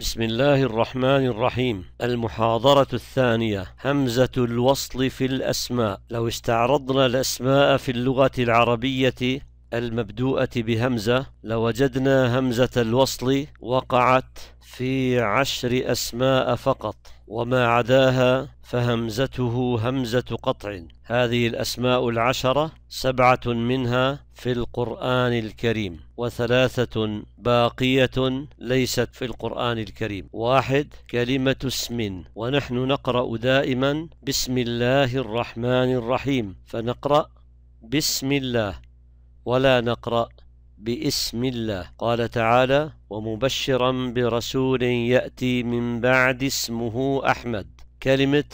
بسم الله الرحمن الرحيم المحاضرة الثانية همزة الوصل في الأسماء لو استعرضنا الأسماء في اللغة العربية المبدوءة بهمزة لوجدنا همزة الوصل وقعت في عشر أسماء فقط وما عداها فهمزته همزة قطع هذه الأسماء العشرة سبعة منها في القرآن الكريم وثلاثة باقية ليست في القرآن الكريم واحد كلمة اسم ونحن نقرأ دائما بسم الله الرحمن الرحيم فنقرأ بسم الله ولا نقرأ باسم الله قال تعالى ومبشرا برسول ياتي من بعد اسمه احمد كلمه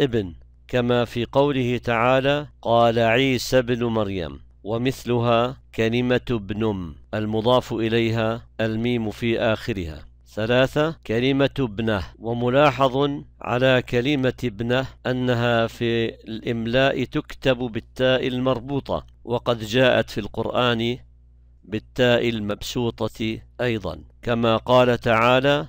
ابن كما في قوله تعالى قال عيسى ابن مريم ومثلها كلمه ابن المضاف اليها الميم في اخرها ثلاثة كلمة ابنه وملاحظ على كلمة ابنه أنها في الإملاء تكتب بالتاء المربوطة وقد جاءت في القرآن بالتاء المبسوطة أيضا كما قال تعالى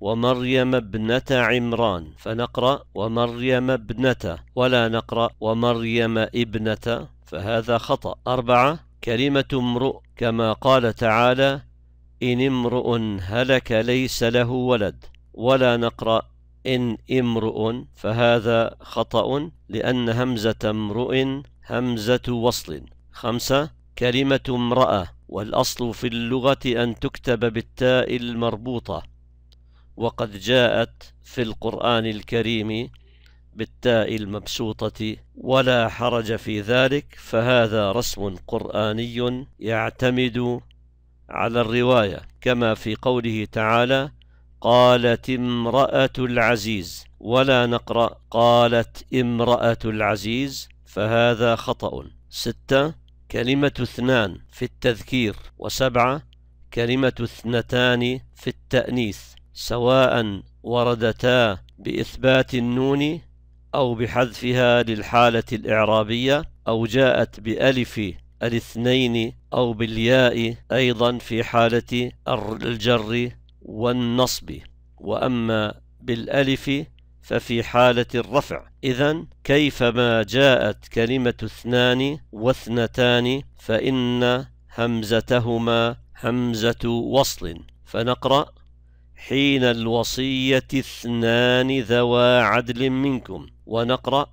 ومريم ابنة عمران فنقرأ ومريم ابنة ولا نقرأ ومريم ابنة فهذا خطأ أربعة كلمة امرؤ كما قال تعالى إن امرؤ هلك ليس له ولد ولا نقرأ إن امرؤ فهذا خطأ لأن همزة امرؤ همزة وصل خمسة كلمة امرأة والأصل في اللغة أن تكتب بالتاء المربوطة وقد جاءت في القرآن الكريم بالتاء المبسوطة ولا حرج في ذلك فهذا رسم قرآني يعتمد على الرواية كما في قوله تعالى قالت امرأة العزيز ولا نقرأ قالت امرأة العزيز فهذا خطأ ستة كلمة اثنان في التذكير وسبعة كلمة اثنتان في التأنيث سواء وردتا بإثبات النون أو بحذفها للحالة الإعرابية أو جاءت بألف الاثنين أو بالياء أيضا في حالة الجر والنصب وأما بالألف ففي حالة الرفع إذا كيفما جاءت كلمة اثنان واثنتان فإن همزتهما همزة وصل فنقرأ حين الوصية اثنان ذوا عدل منكم ونقرأ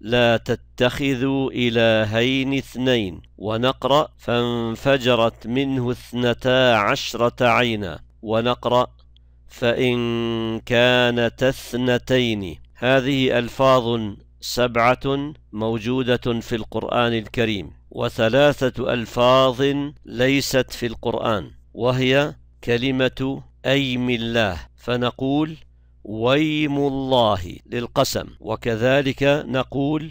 لا تتخذوا إلهين اثنين ونقرأ فانفجرت منه اثنتا عشرة عينا ونقرأ فإن كانت اثنتين هذه ألفاظ سبعة موجودة في القرآن الكريم وثلاثة ألفاظ ليست في القرآن وهي كلمة أيم الله فنقول ويم الله للقسم وكذلك نقول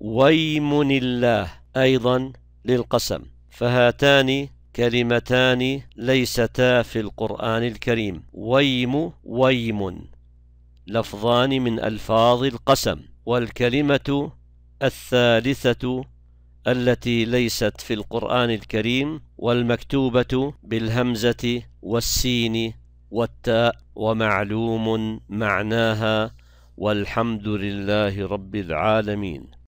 ويم الله أيضا للقسم فهاتان كلمتان ليستا في القرآن الكريم ويم ويم لفظان من ألفاظ القسم والكلمة الثالثة التي ليست في القرآن الكريم والمكتوبة بالهمزة والسين والتاء ومعلوم معناها والحمد لله رب العالمين